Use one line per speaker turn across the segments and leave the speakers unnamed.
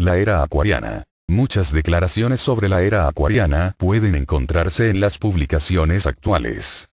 La era acuariana. Muchas declaraciones sobre la era acuariana pueden encontrarse en las publicaciones actuales.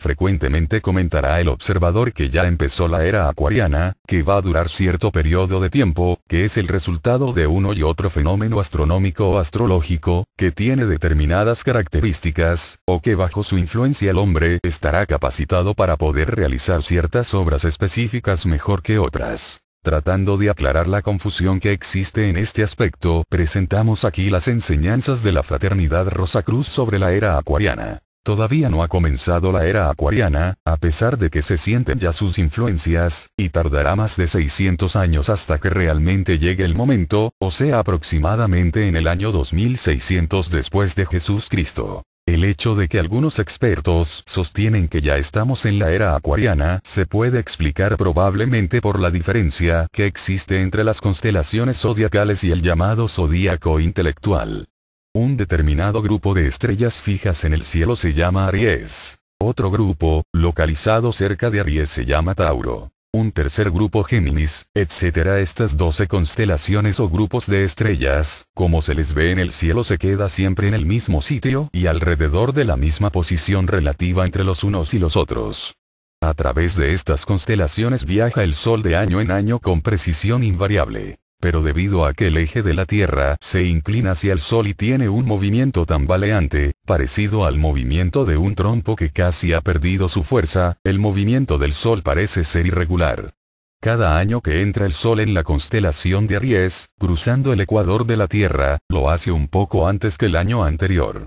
Frecuentemente comentará el observador que ya empezó la era acuariana, que va a durar cierto periodo de tiempo, que es el resultado de uno y otro fenómeno astronómico o astrológico, que tiene determinadas características, o que bajo su influencia el hombre estará capacitado para poder realizar ciertas obras específicas mejor que otras. Tratando de aclarar la confusión que existe en este aspecto, presentamos aquí las enseñanzas de la fraternidad Rosacruz sobre la era acuariana. Todavía no ha comenzado la era acuariana, a pesar de que se sienten ya sus influencias, y tardará más de 600 años hasta que realmente llegue el momento, o sea aproximadamente en el año 2600 después de Jesús Cristo. El hecho de que algunos expertos sostienen que ya estamos en la era acuariana se puede explicar probablemente por la diferencia que existe entre las constelaciones zodiacales y el llamado zodíaco intelectual. Un determinado grupo de estrellas fijas en el cielo se llama Aries. Otro grupo, localizado cerca de Aries, se llama Tauro un tercer grupo Géminis, etc. Estas 12 constelaciones o grupos de estrellas, como se les ve en el cielo, se queda siempre en el mismo sitio y alrededor de la misma posición relativa entre los unos y los otros. A través de estas constelaciones viaja el Sol de año en año con precisión invariable pero debido a que el eje de la Tierra se inclina hacia el Sol y tiene un movimiento tambaleante, parecido al movimiento de un trompo que casi ha perdido su fuerza, el movimiento del Sol parece ser irregular. Cada año que entra el Sol en la constelación de Aries, cruzando el ecuador de la Tierra, lo hace un poco antes que el año anterior.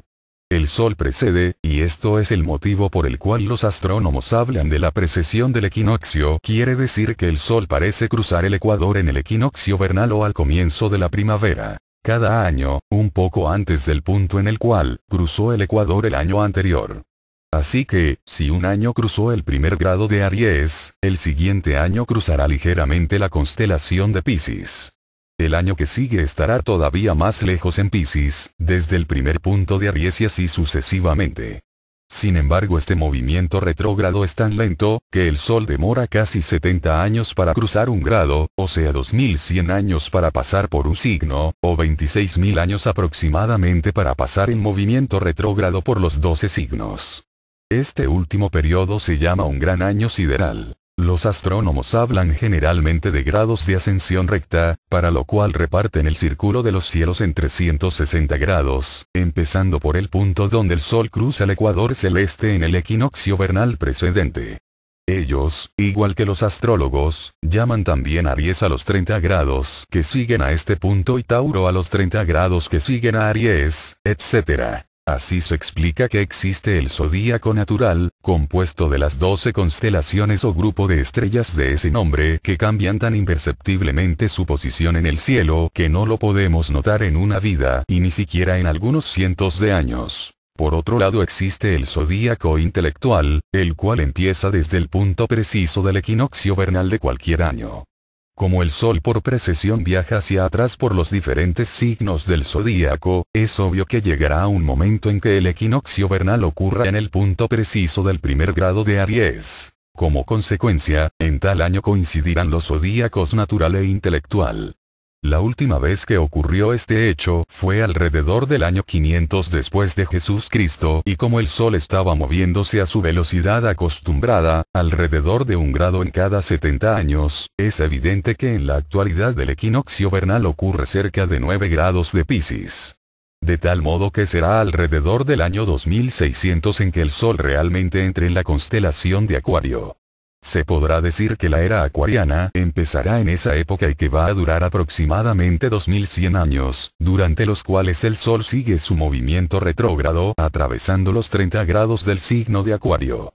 El Sol precede, y esto es el motivo por el cual los astrónomos hablan de la precesión del equinoccio, quiere decir que el Sol parece cruzar el ecuador en el equinoccio vernal o al comienzo de la primavera. Cada año, un poco antes del punto en el cual cruzó el ecuador el año anterior. Así que, si un año cruzó el primer grado de Aries, el siguiente año cruzará ligeramente la constelación de Pisces. El año que sigue estará todavía más lejos en Pisces, desde el primer punto de Aries y así sucesivamente. Sin embargo, este movimiento retrógrado es tan lento, que el Sol demora casi 70 años para cruzar un grado, o sea 2100 años para pasar por un signo, o 26.000 años aproximadamente para pasar en movimiento retrógrado por los 12 signos. Este último periodo se llama un gran año sideral. Los astrónomos hablan generalmente de grados de ascensión recta, para lo cual reparten el círculo de los cielos en 360 grados, empezando por el punto donde el Sol cruza el ecuador celeste en el equinoccio vernal precedente. Ellos, igual que los astrólogos, llaman también Aries a los 30 grados que siguen a este punto y Tauro a los 30 grados que siguen a Aries, etc. Así se explica que existe el zodíaco natural, compuesto de las 12 constelaciones o grupo de estrellas de ese nombre que cambian tan imperceptiblemente su posición en el cielo que no lo podemos notar en una vida y ni siquiera en algunos cientos de años. Por otro lado existe el zodíaco intelectual, el cual empieza desde el punto preciso del equinoccio vernal de cualquier año. Como el Sol por precesión viaja hacia atrás por los diferentes signos del zodíaco, es obvio que llegará un momento en que el equinoccio vernal ocurra en el punto preciso del primer grado de Aries. Como consecuencia, en tal año coincidirán los zodíacos natural e intelectual. La última vez que ocurrió este hecho fue alrededor del año 500 después de Jesús Cristo y como el Sol estaba moviéndose a su velocidad acostumbrada, alrededor de un grado en cada 70 años, es evidente que en la actualidad del equinoccio vernal ocurre cerca de 9 grados de Pisces. De tal modo que será alrededor del año 2600 en que el Sol realmente entre en la constelación de Acuario. Se podrá decir que la era acuariana empezará en esa época y que va a durar aproximadamente 2100 años, durante los cuales el Sol sigue su movimiento retrógrado atravesando los 30 grados del signo de Acuario.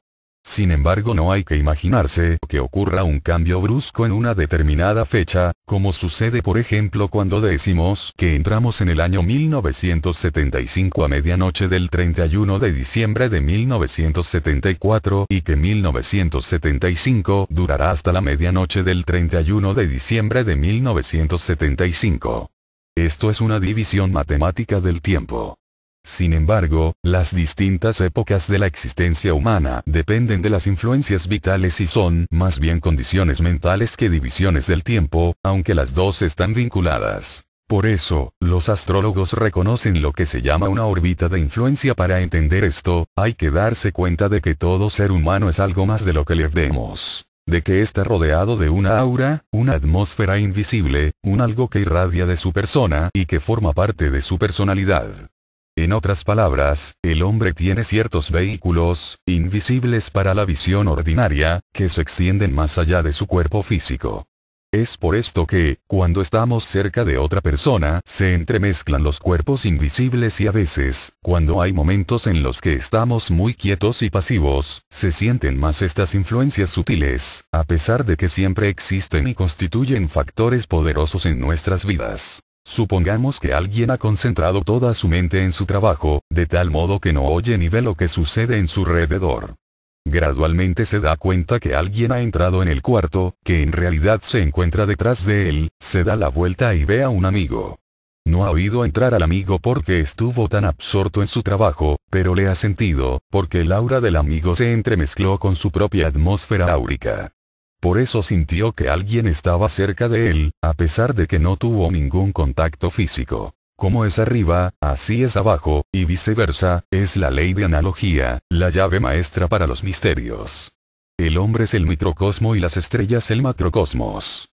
Sin embargo no hay que imaginarse que ocurra un cambio brusco en una determinada fecha, como sucede por ejemplo cuando decimos que entramos en el año 1975 a medianoche del 31 de diciembre de 1974 y que 1975 durará hasta la medianoche del 31 de diciembre de 1975. Esto es una división matemática del tiempo. Sin embargo, las distintas épocas de la existencia humana dependen de las influencias vitales y son más bien condiciones mentales que divisiones del tiempo, aunque las dos están vinculadas. Por eso, los astrólogos reconocen lo que se llama una órbita de influencia para entender esto, hay que darse cuenta de que todo ser humano es algo más de lo que le vemos de que está rodeado de una aura, una atmósfera invisible, un algo que irradia de su persona y que forma parte de su personalidad. En otras palabras, el hombre tiene ciertos vehículos, invisibles para la visión ordinaria, que se extienden más allá de su cuerpo físico. Es por esto que, cuando estamos cerca de otra persona, se entremezclan los cuerpos invisibles y a veces, cuando hay momentos en los que estamos muy quietos y pasivos, se sienten más estas influencias sutiles, a pesar de que siempre existen y constituyen factores poderosos en nuestras vidas. Supongamos que alguien ha concentrado toda su mente en su trabajo, de tal modo que no oye ni ve lo que sucede en su alrededor. Gradualmente se da cuenta que alguien ha entrado en el cuarto, que en realidad se encuentra detrás de él, se da la vuelta y ve a un amigo. No ha oído entrar al amigo porque estuvo tan absorto en su trabajo, pero le ha sentido, porque el aura del amigo se entremezcló con su propia atmósfera áurica. Por eso sintió que alguien estaba cerca de él, a pesar de que no tuvo ningún contacto físico. Como es arriba, así es abajo, y viceversa, es la ley de analogía, la llave maestra para los misterios. El hombre es el microcosmo y las estrellas el macrocosmos.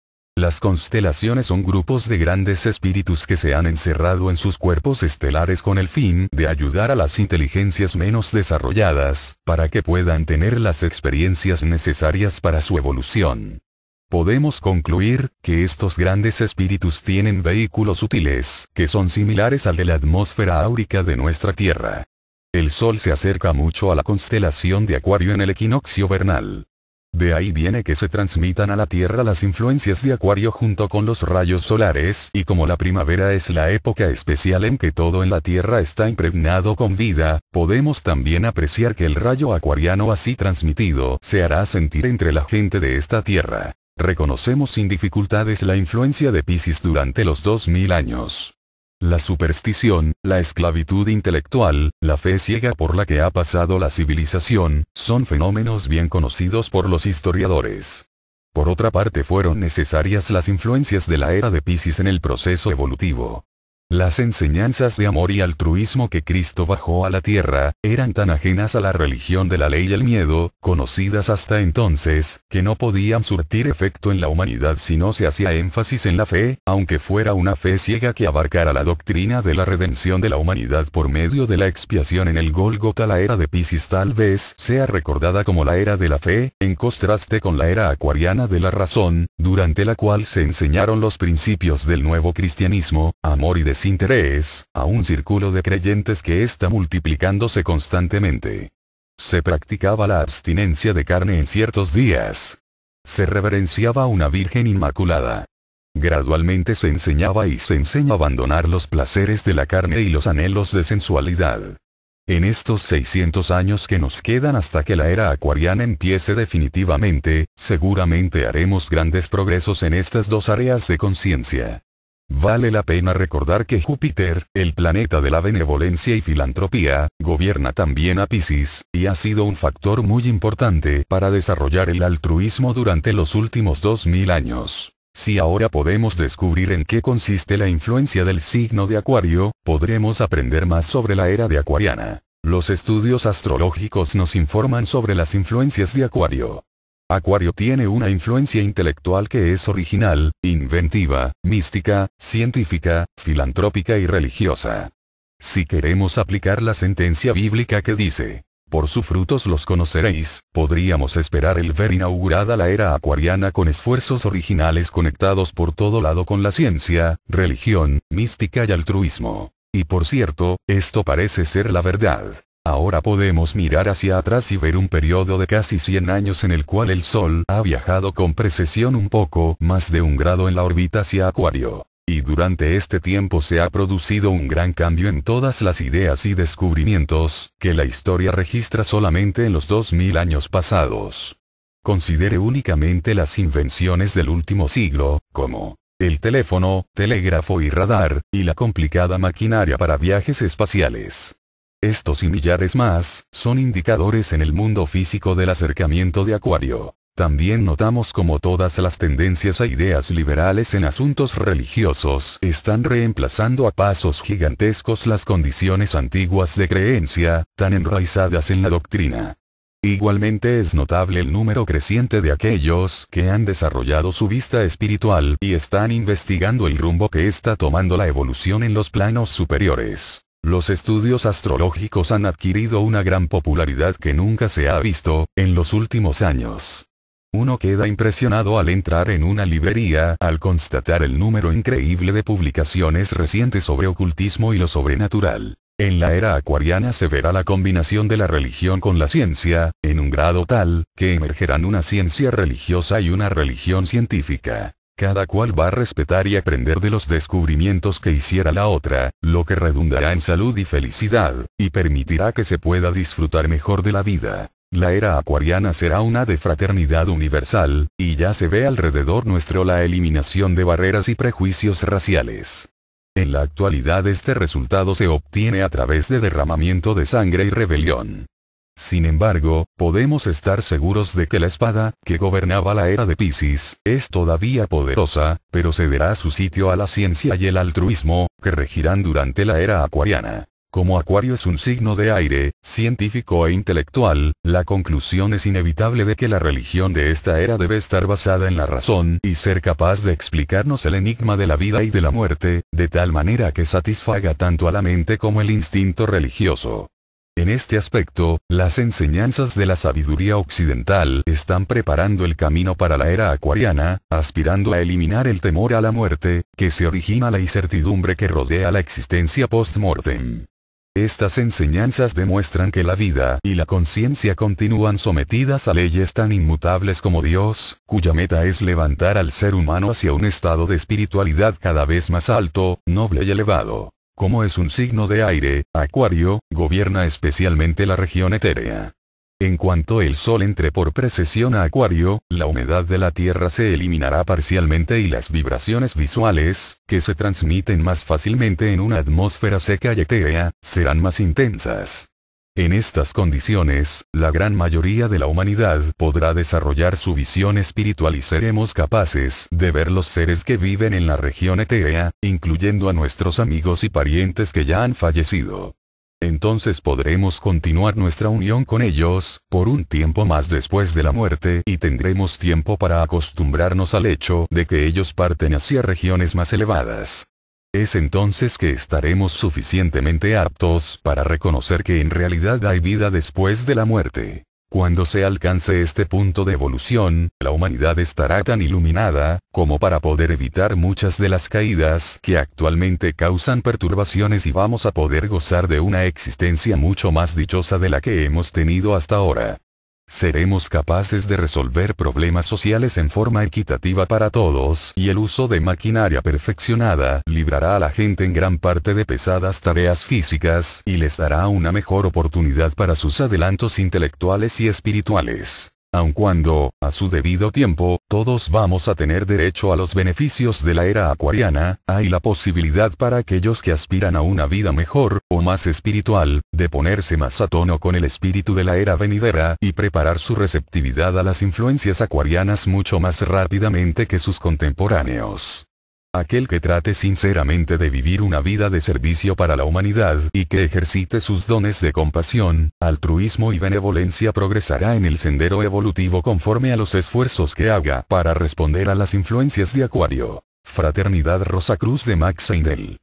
Las constelaciones son grupos de grandes espíritus que se han encerrado en sus cuerpos estelares con el fin de ayudar a las inteligencias menos desarrolladas, para que puedan tener las experiencias necesarias para su evolución. Podemos concluir que estos grandes espíritus tienen vehículos útiles que son similares al de la atmósfera áurica de nuestra Tierra. El Sol se acerca mucho a la constelación de Acuario en el equinoccio vernal. De ahí viene que se transmitan a la Tierra las influencias de Acuario junto con los rayos solares y como la primavera es la época especial en que todo en la Tierra está impregnado con vida, podemos también apreciar que el rayo acuariano así transmitido se hará sentir entre la gente de esta Tierra. Reconocemos sin dificultades la influencia de Pisces durante los 2000 años. La superstición, la esclavitud intelectual, la fe ciega por la que ha pasado la civilización, son fenómenos bien conocidos por los historiadores. Por otra parte fueron necesarias las influencias de la era de Pisces en el proceso evolutivo. Las enseñanzas de amor y altruismo que Cristo bajó a la tierra, eran tan ajenas a la religión de la ley y el miedo, conocidas hasta entonces, que no podían surtir efecto en la humanidad si no se hacía énfasis en la fe, aunque fuera una fe ciega que abarcara la doctrina de la redención de la humanidad por medio de la expiación en el Golgota. La era de Pisces tal vez sea recordada como la era de la fe, en contraste con la era acuariana de la razón, durante la cual se enseñaron los principios del nuevo cristianismo, amor y interés, a un círculo de creyentes que está multiplicándose constantemente. Se practicaba la abstinencia de carne en ciertos días. Se reverenciaba a una Virgen Inmaculada. Gradualmente se enseñaba y se enseña a abandonar los placeres de la carne y los anhelos de sensualidad. En estos 600 años que nos quedan hasta que la era acuariana empiece definitivamente, seguramente haremos grandes progresos en estas dos áreas de conciencia. Vale la pena recordar que Júpiter, el planeta de la benevolencia y filantropía, gobierna también a Pisces, y ha sido un factor muy importante para desarrollar el altruismo durante los últimos 2000 años. Si ahora podemos descubrir en qué consiste la influencia del signo de Acuario, podremos aprender más sobre la era de Acuariana. Los estudios astrológicos nos informan sobre las influencias de Acuario. Acuario tiene una influencia intelectual que es original, inventiva, mística, científica, filantrópica y religiosa. Si queremos aplicar la sentencia bíblica que dice, por sus frutos los conoceréis, podríamos esperar el ver inaugurada la era acuariana con esfuerzos originales conectados por todo lado con la ciencia, religión, mística y altruismo. Y por cierto, esto parece ser la verdad. Ahora podemos mirar hacia atrás y ver un periodo de casi 100 años en el cual el Sol ha viajado con precesión un poco más de un grado en la órbita hacia Acuario. Y durante este tiempo se ha producido un gran cambio en todas las ideas y descubrimientos, que la historia registra solamente en los 2000 años pasados. Considere únicamente las invenciones del último siglo, como el teléfono, telégrafo y radar, y la complicada maquinaria para viajes espaciales. Estos y millares más, son indicadores en el mundo físico del acercamiento de Acuario. También notamos como todas las tendencias a e ideas liberales en asuntos religiosos están reemplazando a pasos gigantescos las condiciones antiguas de creencia, tan enraizadas en la doctrina. Igualmente es notable el número creciente de aquellos que han desarrollado su vista espiritual y están investigando el rumbo que está tomando la evolución en los planos superiores. Los estudios astrológicos han adquirido una gran popularidad que nunca se ha visto, en los últimos años. Uno queda impresionado al entrar en una librería, al constatar el número increíble de publicaciones recientes sobre ocultismo y lo sobrenatural. En la era acuariana se verá la combinación de la religión con la ciencia, en un grado tal, que emergerán una ciencia religiosa y una religión científica. Cada cual va a respetar y aprender de los descubrimientos que hiciera la otra, lo que redundará en salud y felicidad, y permitirá que se pueda disfrutar mejor de la vida. La era acuariana será una de fraternidad universal, y ya se ve alrededor nuestro la eliminación de barreras y prejuicios raciales. En la actualidad este resultado se obtiene a través de derramamiento de sangre y rebelión. Sin embargo, podemos estar seguros de que la espada, que gobernaba la era de Pisces, es todavía poderosa, pero cederá su sitio a la ciencia y el altruismo, que regirán durante la era acuariana. Como Acuario es un signo de aire, científico e intelectual, la conclusión es inevitable de que la religión de esta era debe estar basada en la razón y ser capaz de explicarnos el enigma de la vida y de la muerte, de tal manera que satisfaga tanto a la mente como el instinto religioso. En este aspecto, las enseñanzas de la sabiduría occidental están preparando el camino para la era acuariana, aspirando a eliminar el temor a la muerte, que se origina la incertidumbre que rodea la existencia post-mortem. Estas enseñanzas demuestran que la vida y la conciencia continúan sometidas a leyes tan inmutables como Dios, cuya meta es levantar al ser humano hacia un estado de espiritualidad cada vez más alto, noble y elevado. Como es un signo de aire, Acuario, gobierna especialmente la región etérea. En cuanto el Sol entre por precesión a Acuario, la humedad de la Tierra se eliminará parcialmente y las vibraciones visuales, que se transmiten más fácilmente en una atmósfera seca y etérea, serán más intensas. En estas condiciones, la gran mayoría de la humanidad podrá desarrollar su visión espiritual y seremos capaces de ver los seres que viven en la región etérea, incluyendo a nuestros amigos y parientes que ya han fallecido. Entonces podremos continuar nuestra unión con ellos, por un tiempo más después de la muerte y tendremos tiempo para acostumbrarnos al hecho de que ellos parten hacia regiones más elevadas. Es entonces que estaremos suficientemente aptos para reconocer que en realidad hay vida después de la muerte. Cuando se alcance este punto de evolución, la humanidad estará tan iluminada, como para poder evitar muchas de las caídas que actualmente causan perturbaciones y vamos a poder gozar de una existencia mucho más dichosa de la que hemos tenido hasta ahora seremos capaces de resolver problemas sociales en forma equitativa para todos y el uso de maquinaria perfeccionada librará a la gente en gran parte de pesadas tareas físicas y les dará una mejor oportunidad para sus adelantos intelectuales y espirituales. Aun cuando, a su debido tiempo, todos vamos a tener derecho a los beneficios de la era acuariana, hay la posibilidad para aquellos que aspiran a una vida mejor, o más espiritual, de ponerse más a tono con el espíritu de la era venidera y preparar su receptividad a las influencias acuarianas mucho más rápidamente que sus contemporáneos. Aquel que trate sinceramente de vivir una vida de servicio para la humanidad y que ejercite sus dones de compasión, altruismo y benevolencia progresará en el sendero evolutivo conforme a los esfuerzos que haga para responder a las influencias de Acuario. Fraternidad Rosa Cruz de Max Eindel.